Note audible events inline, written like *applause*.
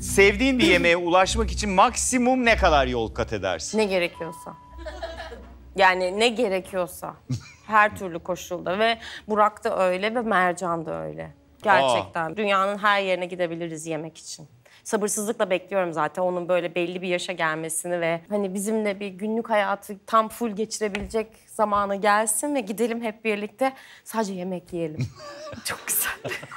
Sevdiğin bir yemeğe ulaşmak için maksimum ne kadar yol kat edersin? Ne gerekiyorsa. Yani ne gerekiyorsa. Her türlü koşulda ve Burak da öyle ve Mercan da öyle. Gerçekten. Aa. Dünyanın her yerine gidebiliriz yemek için. Sabırsızlıkla bekliyorum zaten onun böyle belli bir yaşa gelmesini ve hani bizimle bir günlük hayatı tam full geçirebilecek zamanı gelsin ve gidelim hep birlikte sadece yemek yiyelim. *laughs* Çok güzel.